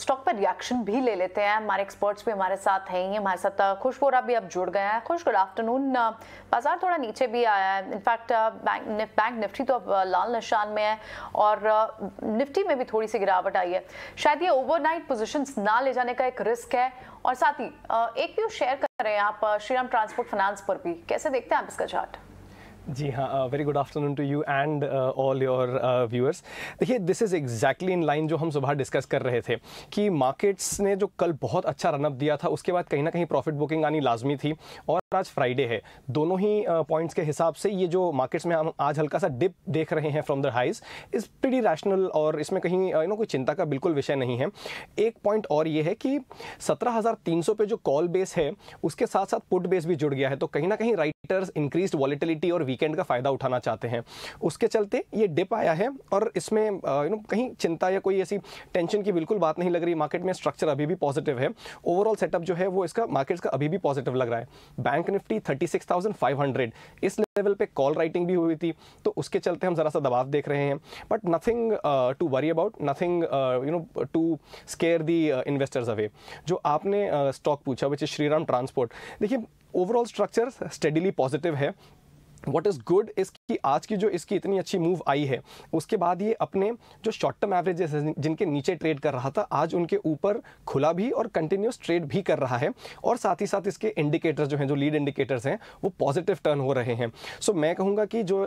Stock पर reaction भी ले लेते हैं हमारे एक्सपर्ट्स भी हमारे साथ हैं ही हमारे साथ खुशबोरा भी अब जुड़ गए हैं खुश गुड आफ्टरनून बाजार थोड़ा नीचे भी आया है इनफैक्ट बैंक बैंक निफ्टी तो अब लाल निशान में है और निफ्टी में भी थोड़ी सी गिरावट आई है शायद ये ओवरनाइट पोजिशन ना ले जाने का एक रिस्क है और साथ ही एक व्यू शेयर कर रहे हैं आप श्रीराम ट्रांसपोर्ट फाइनेंस पर भी कैसे देखते हैं आप इसका चार्ट जी हाँ very good afternoon to you and all your viewers देखिए this is exactly in line जो हम सुबह डिस्कस कर रहे थे कि मार्केट्स ने जो कल बहुत अच्छा रनअप दिया था उसके बाद कहीं ना कहीं प्रॉफिट बुकिंग आनी लाजमी थी और आज फ्राइडे है दोनों ही पॉइंट्स uh, के हिसाब से ये जो मार्केट्स में हम आज हल्का सा डिप देख रहे हैं from the highs is pretty rational और इसमें कहीं यू uh, नो कोई चिंता का बिल्कुल विषय नहीं है एक पॉइंट और ये है कि सत्रह पे जो कॉल बेस है उसके साथ साथ पुट बेस भी जुड़ गया है तो कहीं ना कहीं राइटर्स इंक्रीज वॉलिटिलिटी और वीकेंड का फ़ायदा उठाना चाहते हैं उसके चलते ये डिप आया है और इसमें यू नो कहीं चिंता या कोई ऐसी टेंशन की बिल्कुल बात नहीं लग रही मार्केट में स्ट्रक्चर अभी भी पॉजिटिव है ओवरऑल सेटअप जो है वो इसका मार्केट्स का अभी भी पॉजिटिव लग रहा है बैंक निफ्टी 36,500 इस लेवल पे कॉल राइटिंग भी हुई थी तो उसके चलते हम ज़रा सा दबाव देख रहे हैं but nothing to worry about nothing you know to scare the investors away जो आपने स्टॉक uh, पूछा विच इज श्रीराम ट्रांसपोर्ट देखिए ओवरऑल स्ट्रक्चर स्टेडिली पॉजिटिव है what is good is कि आज की जो इसकी इतनी अच्छी मूव आई है उसके बाद ये अपने जो शॉर्ट टर्म एवरेजेस हैं जिनके नीचे ट्रेड कर रहा था आज उनके ऊपर खुला भी और कंटिन्यूस ट्रेड भी कर रहा है और साथ ही साथ इसके इंडिकेटर्स जो हैं जो लीड इंडिकेटर्स हैं वो पॉजिटिव टर्न हो रहे हैं सो मैं कहूँगा कि जो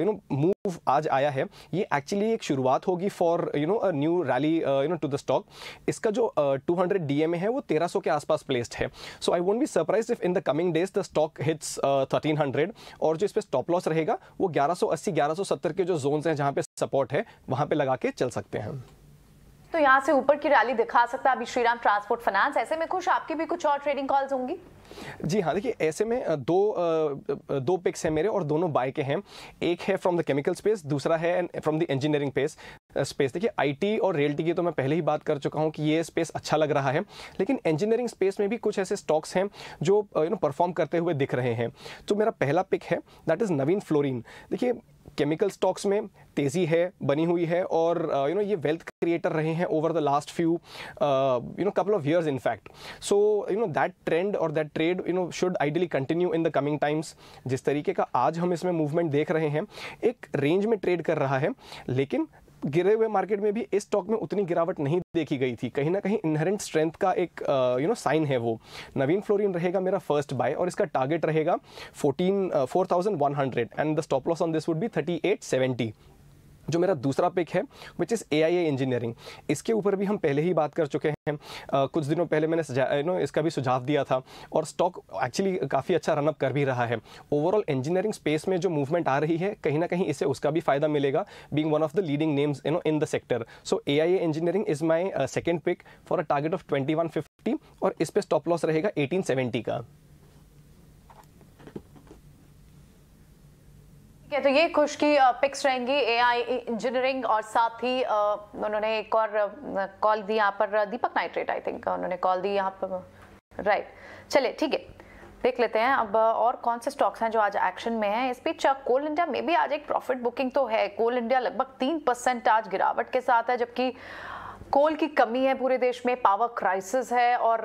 यू नो मूव आज आया है ये एक्चुअली एक शुरुआत होगी for you know a new rally you know to the stock इसका जो टू हंड्रेड डी एम है वो तेरह सौ के आसपास प्लेस्ड है so I would be surprise if in the coming days the stock hits thirteen hundred और जो इस पर स्टॉप लॉस रहेगा वो 1180 1170 के जो जोन हैं जहां पे सपोर्ट है वहां पे लगा के चल सकते हैं तो यहाँ से ऊपर की रैली दिखा सकता है अभी श्रीराम ट्रांसपोर्ट फाइनेंस ऐसे में खुश आपकी भी कुछ और ट्रेडिंग कॉल्स होंगी जी हाँ देखिए ऐसे में दो दो पिक्स हैं मेरे और दोनों बाय के हैं एक है फ्रॉम द केमिकल स्पेस दूसरा है from the engineering space space देखिए आईटी और रियल्टी की तो मैं पहले ही बात कर चुका हूँ कि ये स्पेस अच्छा लग रहा है लेकिन इंजीनियरिंग स्पेस में भी कुछ ऐसे स्टॉक्स हैं जो यू नो परफॉर्म करते हुए दिख रहे हैं तो मेरा पहला पिक है दैट इज़ नवीन फ्लोरिन देखिए केमिकल स्टॉक्स में तेज़ी है बनी हुई है और यू नो ये वेल्थ क्रिएटर रहे हैं over the last few you know couple of years in fact so you know that trend और that trade you know should ideally continue in the coming times जिस तरीके का आज हम इसमें मूवमेंट देख रहे हैं एक रेंज में ट्रेड कर रहा है लेकिन गिरे हुए मार्केट में भी इस स्टॉक में उतनी गिरावट नहीं देखी गई थी कहीं ना कहीं इनहेरेंट स्ट्रेंथ का एक यू नो साइन है वो नवीन फ्लोरिन रहेगा मेरा फर्स्ट बाय और इसका टारगेट रहेगा fourteen four thousand one hundred and the stop loss on this would be thirty eight seventy जो मेरा दूसरा पिक है which is a I A engineering इसके ऊपर भी हम पहले ही बात कर चुके हैं आ, कुछ दिनों पहले मैंने यू नो इसका भी सुझाव दिया था और स्टॉक एक्चुअली काफ़ी अच्छा रनअप कर भी रहा है ओवरऑल इंजीनियरिंग स्पेस में जो मूवमेंट आ रही है कहीं ना कहीं इससे उसका भी फायदा मिलेगा being one of the leading names you know in the sector so a engineering is my second pick for a target of twenty और इस पर स्टॉप लॉस रहेगा एटीन का ठीक है तो ये खुश की पिक्स रहेंगी एआई इंजीनियरिंग और साथ ही उन्होंने एक और कॉल दी यहाँ पर दीपक नाइट्रेट आई थिंक उन्होंने कॉल दी यहाँ पर राइट चलिए ठीक है देख लेते हैं अब और कौन से स्टॉक्स हैं जो आज एक्शन में हैं इस बीच कोल इंडिया में भी आज एक प्रॉफिट बुकिंग तो है कोल इंडिया लगभग तीन परसेंट आज गिरावट के साथ है जबकि कोल की कमी है पूरे देश में पावर क्राइसिस है और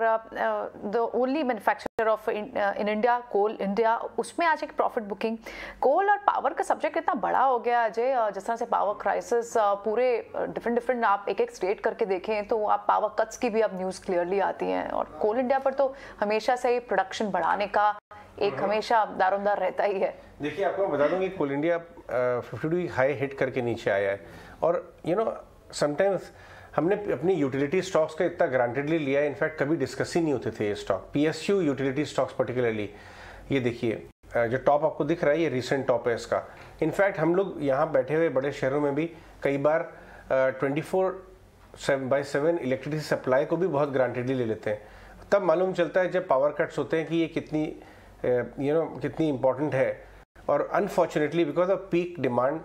the only manufacturer of in India coal India उसमें आज एक प्रॉफिट बुकिंग कोल और पावर का सब्जेक्ट इतना बड़ा हो गया अजय जिस तरह से पावर क्राइसिस पूरे डिफरेंट डिफरेंट आप एक एक स्टेट करके देखें तो आप पावर कट्स की भी अब न्यूज़ क्लियरली आती हैं और कोल इंडिया पर तो हमेशा से प्रोडक्शन बढ़ाने का एक हम्म। हमेशा दारोमदार रहता ही है देखिए आपको बता दूंगी coal India fifty high hit करके नीचे आया है और यू नो समटाइम्स हमने अपनी यूटिलिटी स्टॉक्स का इतना ग्रांटेडली लिया है इनफैक्ट कभी डिस्कस ही नहीं होते थे ये stock P S U utility stocks particularly ये देखिए जो टॉप आपको दिख रहा है ये रिसेंट टॉप है इसका इनफैक्ट हम लोग यहाँ बैठे हुए बड़े शहरों में भी कई बार twenty four by seven electricity supply को भी बहुत ग्रांटेडली ले लेते हैं तब मालूम चलता है जब पावर कट्स होते हैं कि ये कितनी यू नो you know, कितनी इम्पॉर्टेंट है और unfortunately because of peak demand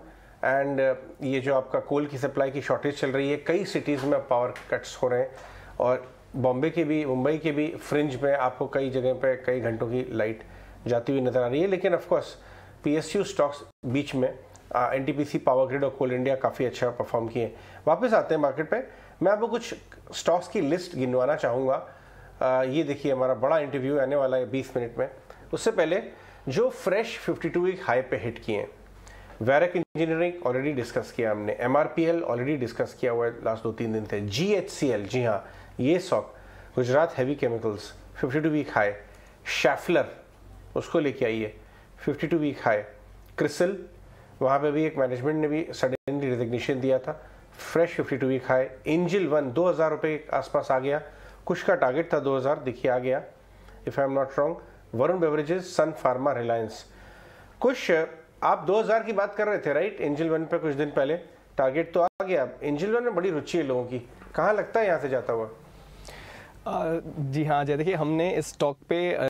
and uh, ये जो आपका कोल की सप्लाई की शॉर्टेज चल रही है कई सिटीज़ में पावर कट्स हो रहे हैं और बॉम्बे के भी मुंबई के भी फ्रिंज में आपको कई जगह पर कई घंटों की लाइट जाती हुई नज़र आ रही है लेकिन of course P S U stocks बीच में N T P C power grid और कोल इंडिया काफ़ी अच्छा परफॉर्म किए वापस आते हैं मार्केट पे मैं आपको कुछ स्टॉक्स की लिस्ट गिनवाना चाहूँगा uh, ये देखिए हमारा बड़ा इंटरव्यू आने वाला है बीस मिनट में उससे पहले जो fresh fifty two week high पे हिट किए हैं वैरक इंजीनियरिंग ऑलरेडी डिस्कस किया हमने एम ऑलरेडी डिस्कस किया हुआ है लास्ट दो तीन दिन थे जी जी हाँ ये सॉक Gujarat heavy chemicals 52 week high Schaeffler उसको लेके आइए 52 वीक हाई क्रिसल वहाँ पे भी एक मैनेजमेंट ने भी सडनली रिजिग्नेशन दिया था fresh 52 week high angel one दो हज़ार रुपये के आसपास आ गया कुछ का टारगेट था 2000 देखिए आ गया if I am not wrong Varun beverages sun pharma reliance कुछ आप 2000 की बात कर रहे थे राइट एंजल वन पे कुछ दिन पहले टारगेट तो आ गया एंजल वन में बड़ी रुचि है लोगों की कहाँ लगता है यहाँ से जाता हुआ जी हाँ जय देखिए हमने इस स्टॉक पे